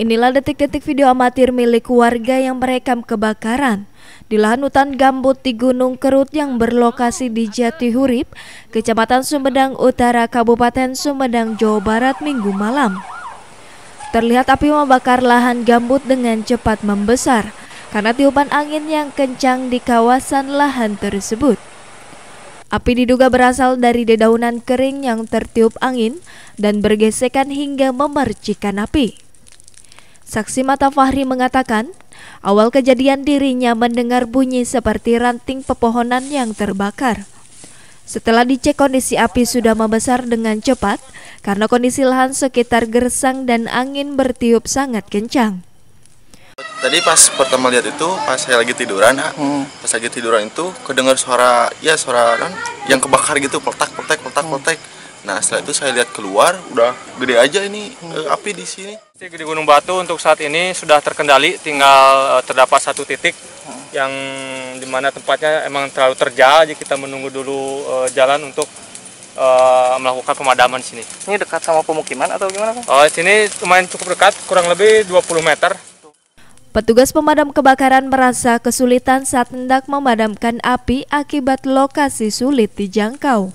Inilah detik-detik video amatir milik warga yang merekam kebakaran di lahan hutan gambut di Gunung Kerut yang berlokasi di Jati Hurip, Kecamatan Sumedang Utara, Kabupaten Sumedang, Jawa Barat, Minggu malam. Terlihat api membakar lahan gambut dengan cepat membesar karena tiupan angin yang kencang di kawasan lahan tersebut. Api diduga berasal dari dedaunan kering yang tertiup angin dan bergesekan hingga memercikan api. Saksi mata Fahri mengatakan, awal kejadian dirinya mendengar bunyi seperti ranting pepohonan yang terbakar. Setelah dicek kondisi api sudah membesar dengan cepat karena kondisi lahan sekitar gersang dan angin bertiup sangat kencang. Tadi pas pertama lihat itu, pas saya lagi tiduran, ah, hmm. pas lagi tiduran itu kedengar suara ya suara kan yang kebakar gitu, peletak peletak peletak hmm. peletak. Nah setelah itu saya lihat keluar, udah gede aja ini uh, api di sini. Gede Gunung Batu untuk saat ini sudah terkendali, tinggal uh, terdapat satu titik hmm. yang dimana tempatnya emang terlalu terjal, jadi kita menunggu dulu uh, jalan untuk uh, melakukan pemadaman di sini. Ini dekat sama pemukiman atau gimana? Oh, sini lumayan cukup dekat, kurang lebih 20 meter. Petugas pemadam kebakaran merasa kesulitan saat hendak memadamkan api akibat lokasi sulit dijangkau.